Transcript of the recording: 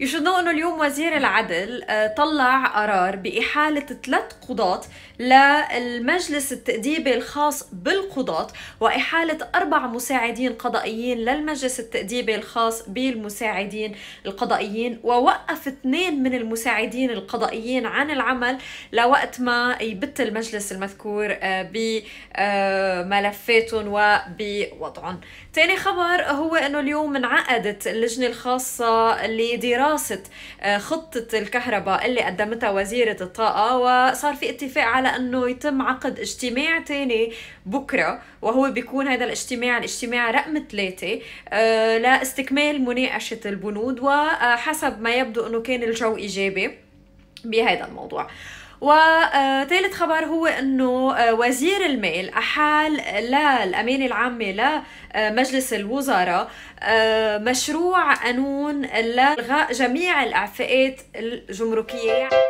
You انه اليوم وزير العدل آه، طلع قرار بإحالة ثلاث قضاة للمجلس التأديبي الخاص بالقضاة وإحالة أربع مساعدين قضائيين للمجلس التأديبي الخاص بالمساعدين القضائيين ووقف اثنين من المساعدين القضائيين عن العمل لوقت ما يبت المجلس المذكور آه، بملفاتهم آه، وبوضعهم تاني خبر هو انه اليوم انعقدت اللجنة الخاصة لدراسة دراسة آه، خطة الكهرباء اللي قدمتها وزيرة الطاقة وصار في اتفاق على أنه يتم عقد اجتماع تاني بكرة وهو بيكون هذا الاجتماع الاجتماع رقم ثلاثة آه، لاستكمال مناقشة البنود وحسب ما يبدو أنه كان الجو إيجابي بهذا الموضوع وثالث خبر هو انه آه، وزير المال احال للامانه العامه آه، لمجلس الوزراء آه، مشروع قانون لالغاء جميع الاعفاءات الجمركيه